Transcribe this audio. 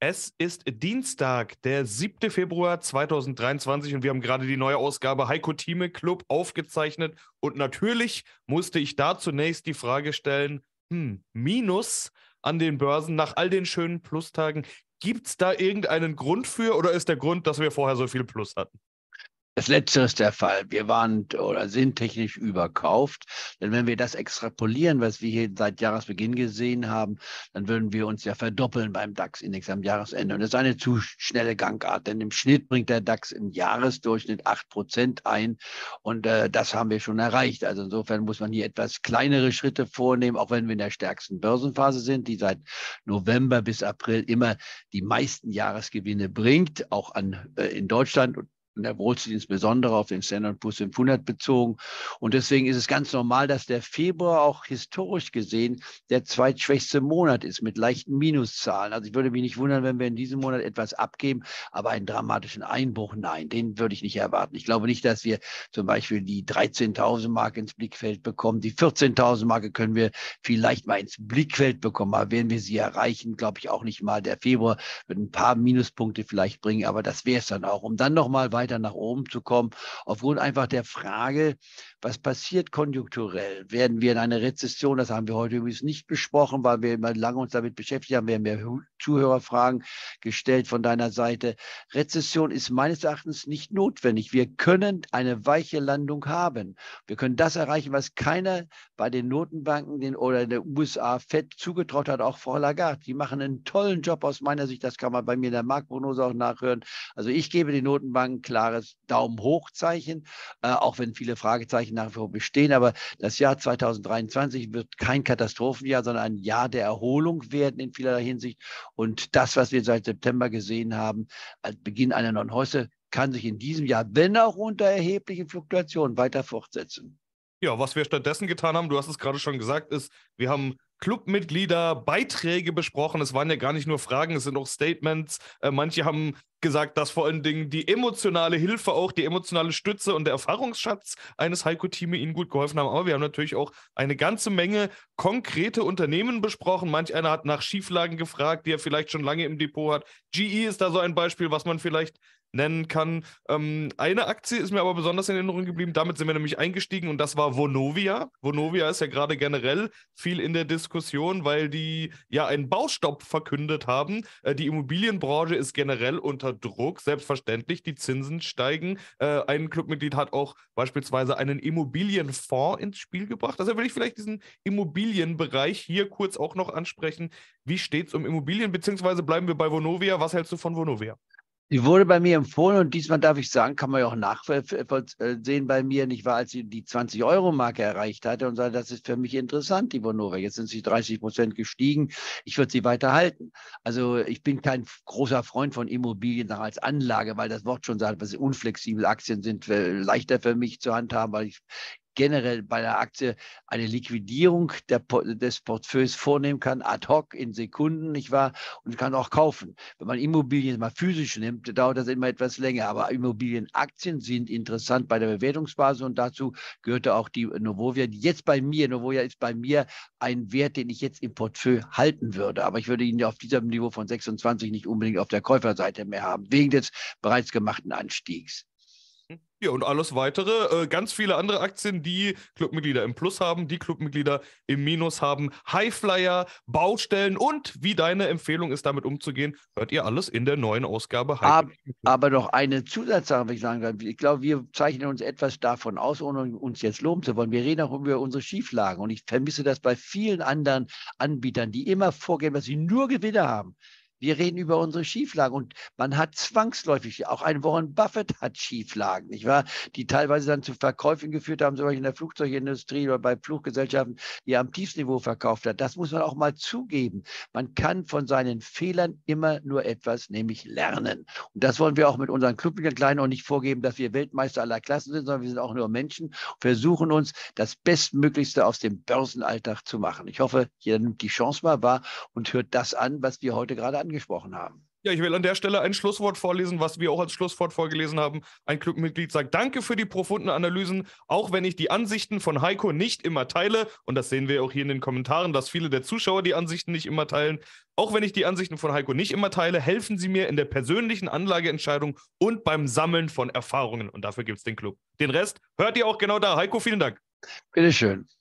Es ist Dienstag, der 7. Februar 2023 und wir haben gerade die neue Ausgabe Heiko Thieme Club aufgezeichnet. Und natürlich musste ich da zunächst die Frage stellen, hm, Minus an den Börsen nach all den schönen Plustagen, gibt es da irgendeinen Grund für oder ist der Grund, dass wir vorher so viel Plus hatten? Das Letzte ist der Fall. Wir waren oder sind technisch überkauft. Denn wenn wir das extrapolieren, was wir hier seit Jahresbeginn gesehen haben, dann würden wir uns ja verdoppeln beim DAX-Index am Jahresende. Und das ist eine zu schnelle Gangart, denn im Schnitt bringt der DAX im Jahresdurchschnitt 8% ein. Und äh, das haben wir schon erreicht. Also insofern muss man hier etwas kleinere Schritte vornehmen, auch wenn wir in der stärksten Börsenphase sind, die seit November bis April immer die meisten Jahresgewinne bringt, auch an, äh, in Deutschland und der Wurzel insbesondere auf den Standard Poor's 500 bezogen. Und deswegen ist es ganz normal, dass der Februar auch historisch gesehen der zweitschwächste Monat ist mit leichten Minuszahlen. Also ich würde mich nicht wundern, wenn wir in diesem Monat etwas abgeben, aber einen dramatischen Einbruch, nein, den würde ich nicht erwarten. Ich glaube nicht, dass wir zum Beispiel die 13.000 Mark ins Blickfeld bekommen. Die 14.000 Marke können wir vielleicht mal ins Blickfeld bekommen, aber werden wir sie erreichen, glaube ich auch nicht mal. Der Februar wird ein paar Minuspunkte vielleicht bringen, aber das wäre es dann auch. Um dann nochmal weiter weiter nach oben zu kommen, aufgrund einfach der Frage, was passiert konjunkturell? Werden wir in eine Rezession, das haben wir heute übrigens nicht besprochen, weil wir immer lange uns damit beschäftigt haben, werden wir Zuhörerfragen gestellt von deiner Seite. Rezession ist meines Erachtens nicht notwendig. Wir können eine weiche Landung haben. Wir können das erreichen, was keiner bei den Notenbanken den, oder der USA Fed zugetraut hat, auch Frau Lagarde. Die machen einen tollen Job aus meiner Sicht. Das kann man bei mir in der Marktprognose auch nachhören. Also ich gebe den Notenbanken klares Daumen hoch äh, auch wenn viele Fragezeichen nach wie vor bestehen. Aber das Jahr 2023 wird kein Katastrophenjahr, sondern ein Jahr der Erholung werden in vielerlei Hinsicht. Und das, was wir seit September gesehen haben, als Beginn einer neuen Häuser, kann sich in diesem Jahr, wenn auch unter erheblichen Fluktuationen, weiter fortsetzen. Ja, was wir stattdessen getan haben, du hast es gerade schon gesagt, ist, wir haben Clubmitglieder Beiträge besprochen. Es waren ja gar nicht nur Fragen, es sind auch Statements. Äh, manche haben gesagt, dass vor allen Dingen die emotionale Hilfe, auch die emotionale Stütze und der Erfahrungsschatz eines Heiko-Teams ihnen gut geholfen haben. Aber wir haben natürlich auch eine ganze Menge konkrete Unternehmen besprochen. Manch einer hat nach Schieflagen gefragt, die er vielleicht schon lange im Depot hat. GE ist da so ein Beispiel, was man vielleicht nennen kann. Ähm, eine Aktie ist mir aber besonders in Erinnerung geblieben. Damit sind wir nämlich eingestiegen und das war Vonovia. Vonovia ist ja gerade generell viel in der Diskussion, weil die ja einen Baustopp verkündet haben. Äh, die Immobilienbranche ist generell unter Druck, selbstverständlich. Die Zinsen steigen. Äh, ein Clubmitglied hat auch beispielsweise einen Immobilienfonds ins Spiel gebracht. Also will ich vielleicht diesen Immobilienbereich hier kurz auch noch ansprechen. Wie steht es um Immobilien? Beziehungsweise bleiben wir bei Vonovia. Was hältst du von Vonovia? Die wurde bei mir empfohlen und diesmal darf ich sagen, kann man ja auch nachsehen bei mir, nicht wahr, als sie die 20-Euro-Marke erreicht hatte und sagte, das ist für mich interessant, die Bonora. Jetzt sind sie 30 Prozent gestiegen. Ich würde sie weiter halten. Also ich bin kein großer Freund von Immobilien als Anlage, weil das Wort schon sagt, was unflexibel Aktien sind, äh, leichter für mich zu handhaben, weil ich generell bei einer Aktie eine Liquidierung der, des Portfolios vornehmen kann, ad hoc in Sekunden, nicht wahr? Und kann auch kaufen. Wenn man Immobilien mal physisch nimmt, dauert das immer etwas länger. Aber Immobilienaktien sind interessant bei der Bewertungsbasis und dazu gehörte auch die Novovia, die jetzt bei mir, Novovia ist bei mir ein Wert, den ich jetzt im Portfolio halten würde. Aber ich würde ihn auf diesem Niveau von 26 nicht unbedingt auf der Käuferseite mehr haben, wegen des bereits gemachten Anstiegs. Ja, und alles weitere, äh, ganz viele andere Aktien, die Clubmitglieder im Plus haben, die Clubmitglieder im Minus haben, Highflyer, Baustellen und wie deine Empfehlung ist, damit umzugehen, hört ihr alles in der neuen Ausgabe. Aber, aber noch eine Zusatzsache, wenn ich sagen kann. Ich glaube, wir zeichnen uns etwas davon aus, ohne uns jetzt loben zu wollen. Wir reden auch über unsere Schieflagen und ich vermisse das bei vielen anderen Anbietern, die immer vorgeben, dass sie nur Gewinne haben. Wir reden über unsere Schieflagen und man hat zwangsläufig, auch ein Warren Buffett hat Schieflagen, nicht wahr? Die teilweise dann zu Verkäufen geführt haben, zum Beispiel in der Flugzeugindustrie oder bei Fluggesellschaften, die am Tiefsniveau verkauft hat. Das muss man auch mal zugeben. Man kann von seinen Fehlern immer nur etwas, nämlich lernen. Und das wollen wir auch mit unseren Clubmitgliedern klein und nicht vorgeben, dass wir Weltmeister aller Klassen sind, sondern wir sind auch nur Menschen und versuchen uns das Bestmöglichste aus dem Börsenalltag zu machen. Ich hoffe, jeder nimmt die Chance mal wahr und hört das an, was wir heute gerade an angesprochen haben. Ja, ich will an der Stelle ein Schlusswort vorlesen, was wir auch als Schlusswort vorgelesen haben. Ein Clubmitglied sagt, danke für die profunden Analysen, auch wenn ich die Ansichten von Heiko nicht immer teile. Und das sehen wir auch hier in den Kommentaren, dass viele der Zuschauer die Ansichten nicht immer teilen. Auch wenn ich die Ansichten von Heiko nicht immer teile, helfen sie mir in der persönlichen Anlageentscheidung und beim Sammeln von Erfahrungen. Und dafür gibt es den Club. Den Rest hört ihr auch genau da. Heiko, vielen Dank. Bitteschön.